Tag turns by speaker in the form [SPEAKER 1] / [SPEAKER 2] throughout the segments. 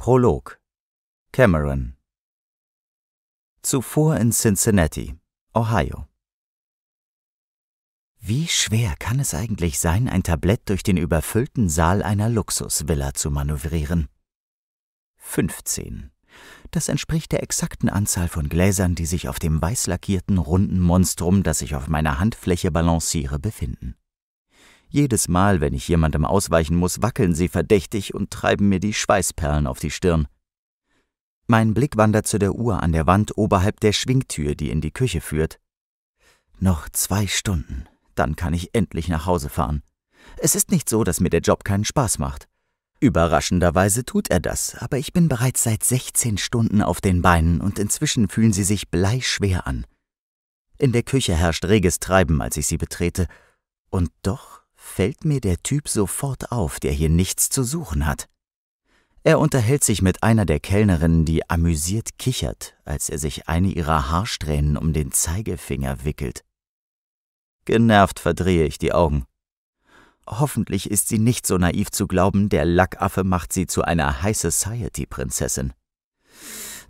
[SPEAKER 1] Prolog Cameron Zuvor in Cincinnati, Ohio. Wie schwer kann es eigentlich sein, ein Tablett durch den überfüllten Saal einer Luxusvilla zu manövrieren? 15. Das entspricht der exakten Anzahl von Gläsern, die sich auf dem weiß lackierten runden Monstrum, das ich auf meiner Handfläche balanciere, befinden. Jedes Mal, wenn ich jemandem ausweichen muss, wackeln sie verdächtig und treiben mir die Schweißperlen auf die Stirn. Mein Blick wandert zu der Uhr an der Wand oberhalb der Schwingtür, die in die Küche führt. Noch zwei Stunden, dann kann ich endlich nach Hause fahren. Es ist nicht so, dass mir der Job keinen Spaß macht. Überraschenderweise tut er das, aber ich bin bereits seit 16 Stunden auf den Beinen und inzwischen fühlen sie sich bleischwer an. In der Küche herrscht reges Treiben, als ich sie betrete. Und doch fällt mir der Typ sofort auf, der hier nichts zu suchen hat. Er unterhält sich mit einer der Kellnerinnen, die amüsiert kichert, als er sich eine ihrer Haarsträhnen um den Zeigefinger wickelt. Genervt verdrehe ich die Augen. Hoffentlich ist sie nicht so naiv zu glauben, der Lackaffe macht sie zu einer High Society Prinzessin.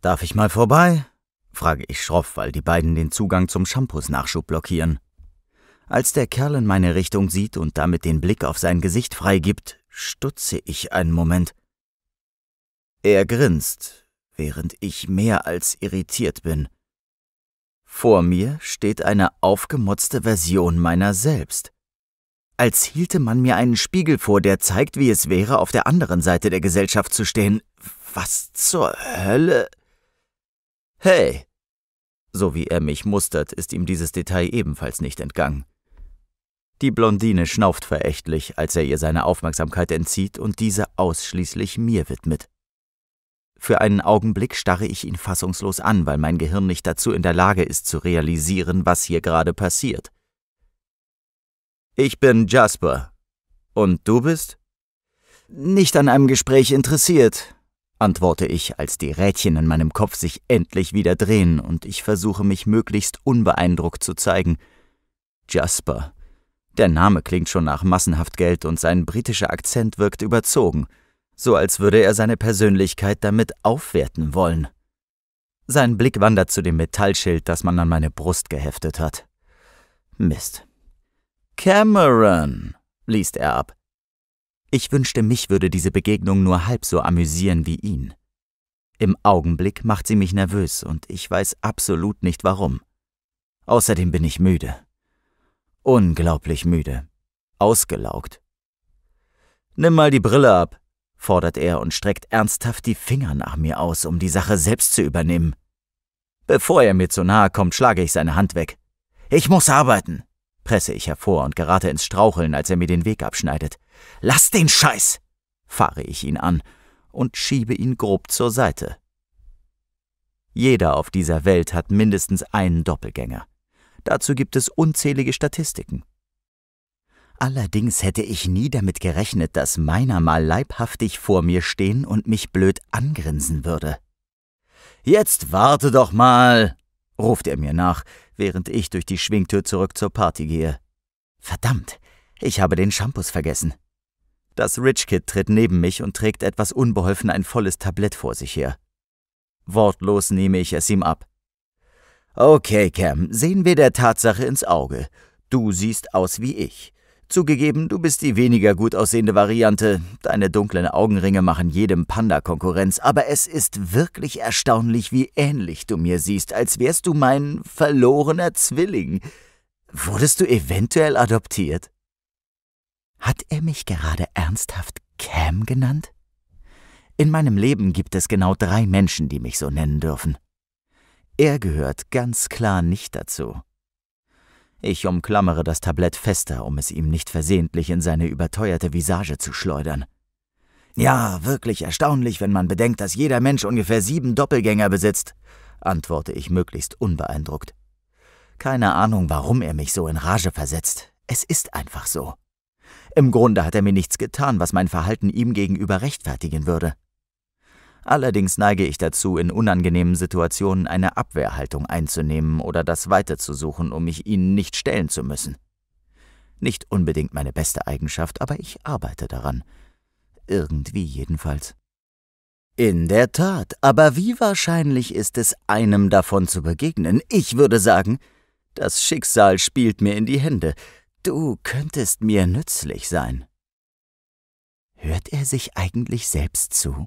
[SPEAKER 1] Darf ich mal vorbei? frage ich schroff, weil die beiden den Zugang zum Shampoos-Nachschub blockieren. Als der Kerl in meine Richtung sieht und damit den Blick auf sein Gesicht freigibt, stutze ich einen Moment. Er grinst, während ich mehr als irritiert bin. Vor mir steht eine aufgemotzte Version meiner selbst. Als hielte man mir einen Spiegel vor, der zeigt, wie es wäre, auf der anderen Seite der Gesellschaft zu stehen. Was zur Hölle? Hey! So wie er mich mustert, ist ihm dieses Detail ebenfalls nicht entgangen. Die Blondine schnauft verächtlich, als er ihr seine Aufmerksamkeit entzieht und diese ausschließlich mir widmet. Für einen Augenblick starre ich ihn fassungslos an, weil mein Gehirn nicht dazu in der Lage ist zu realisieren, was hier gerade passiert. Ich bin Jasper. Und du bist? Nicht an einem Gespräch interessiert, antworte ich, als die Rädchen in meinem Kopf sich endlich wieder drehen und ich versuche mich möglichst unbeeindruckt zu zeigen. Jasper, der Name klingt schon nach massenhaft Geld und sein britischer Akzent wirkt überzogen, so als würde er seine Persönlichkeit damit aufwerten wollen. Sein Blick wandert zu dem Metallschild, das man an meine Brust geheftet hat. Mist. Cameron, liest er ab. Ich wünschte, mich würde diese Begegnung nur halb so amüsieren wie ihn. Im Augenblick macht sie mich nervös und ich weiß absolut nicht warum. Außerdem bin ich müde unglaublich müde, ausgelaugt. Nimm mal die Brille ab, fordert er und streckt ernsthaft die Finger nach mir aus, um die Sache selbst zu übernehmen. Bevor er mir zu nahe kommt, schlage ich seine Hand weg. Ich muss arbeiten, presse ich hervor und gerate ins Straucheln, als er mir den Weg abschneidet. Lass den Scheiß! fahre ich ihn an und schiebe ihn grob zur Seite. Jeder auf dieser Welt hat mindestens einen Doppelgänger. Dazu gibt es unzählige Statistiken. Allerdings hätte ich nie damit gerechnet, dass meiner mal leibhaftig vor mir stehen und mich blöd angrinsen würde. Jetzt warte doch mal, ruft er mir nach, während ich durch die Schwingtür zurück zur Party gehe. Verdammt, ich habe den Shampoos vergessen. Das Rich Kid tritt neben mich und trägt etwas unbeholfen ein volles Tablett vor sich her. Wortlos nehme ich es ihm ab. Okay, Cam, sehen wir der Tatsache ins Auge. Du siehst aus wie ich. Zugegeben, du bist die weniger gut aussehende Variante. Deine dunklen Augenringe machen jedem Panda Konkurrenz, aber es ist wirklich erstaunlich, wie ähnlich du mir siehst, als wärst du mein verlorener Zwilling. Wurdest du eventuell adoptiert? Hat er mich gerade ernsthaft Cam genannt? In meinem Leben gibt es genau drei Menschen, die mich so nennen dürfen. Er gehört ganz klar nicht dazu. Ich umklammere das Tablett fester, um es ihm nicht versehentlich in seine überteuerte Visage zu schleudern. Ja, wirklich erstaunlich, wenn man bedenkt, dass jeder Mensch ungefähr sieben Doppelgänger besitzt, antworte ich möglichst unbeeindruckt. Keine Ahnung, warum er mich so in Rage versetzt. Es ist einfach so. Im Grunde hat er mir nichts getan, was mein Verhalten ihm gegenüber rechtfertigen würde. Allerdings neige ich dazu, in unangenehmen Situationen eine Abwehrhaltung einzunehmen oder das weiterzusuchen, um mich ihnen nicht stellen zu müssen. Nicht unbedingt meine beste Eigenschaft, aber ich arbeite daran. Irgendwie jedenfalls. In der Tat, aber wie wahrscheinlich ist es, einem davon zu begegnen? Ich würde sagen, das Schicksal spielt mir in die Hände. Du könntest mir nützlich sein. Hört er sich eigentlich selbst zu?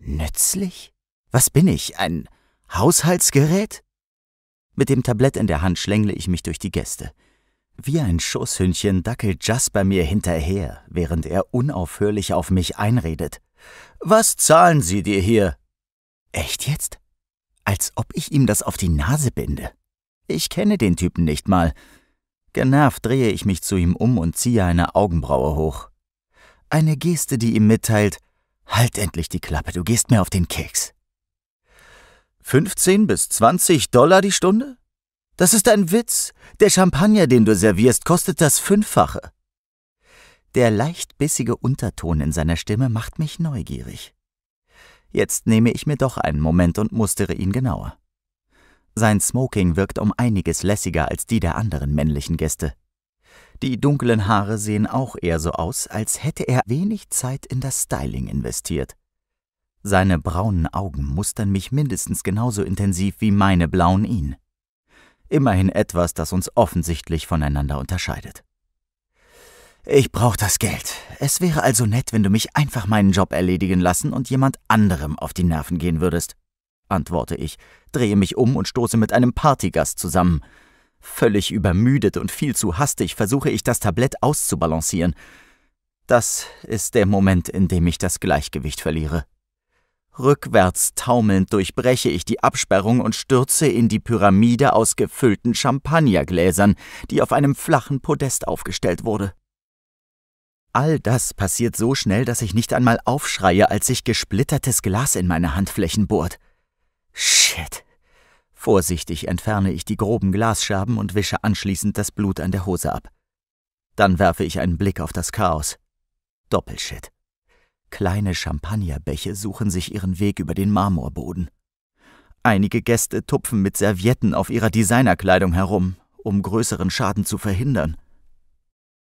[SPEAKER 1] Nützlich? Was bin ich, ein Haushaltsgerät? Mit dem Tablett in der Hand schlängle ich mich durch die Gäste. Wie ein Schoßhündchen dackelt Jasper mir hinterher, während er unaufhörlich auf mich einredet. Was zahlen Sie dir hier? Echt jetzt? Als ob ich ihm das auf die Nase binde. Ich kenne den Typen nicht mal. Genervt drehe ich mich zu ihm um und ziehe eine Augenbraue hoch. Eine Geste, die ihm mitteilt, Halt endlich die Klappe, du gehst mir auf den Keks. 15 bis 20 Dollar die Stunde? Das ist ein Witz. Der Champagner, den du servierst, kostet das Fünffache. Der leicht bissige Unterton in seiner Stimme macht mich neugierig. Jetzt nehme ich mir doch einen Moment und mustere ihn genauer. Sein Smoking wirkt um einiges lässiger als die der anderen männlichen Gäste. Die dunklen Haare sehen auch eher so aus, als hätte er wenig Zeit in das Styling investiert. Seine braunen Augen mustern mich mindestens genauso intensiv wie meine blauen ihn. Immerhin etwas, das uns offensichtlich voneinander unterscheidet. Ich brauche das Geld. Es wäre also nett, wenn du mich einfach meinen Job erledigen lassen und jemand anderem auf die Nerven gehen würdest, antworte ich, drehe mich um und stoße mit einem Partygast zusammen, Völlig übermüdet und viel zu hastig versuche ich das Tablett auszubalancieren. Das ist der Moment, in dem ich das Gleichgewicht verliere. Rückwärts taumelnd durchbreche ich die Absperrung und stürze in die Pyramide aus gefüllten Champagnergläsern, die auf einem flachen Podest aufgestellt wurde. All das passiert so schnell, dass ich nicht einmal aufschreie, als sich gesplittertes Glas in meine Handflächen bohrt. Shit. Vorsichtig entferne ich die groben Glasscherben und wische anschließend das Blut an der Hose ab. Dann werfe ich einen Blick auf das Chaos. Doppelshit. Kleine Champagnerbäche suchen sich ihren Weg über den Marmorboden. Einige Gäste tupfen mit Servietten auf ihrer Designerkleidung herum, um größeren Schaden zu verhindern.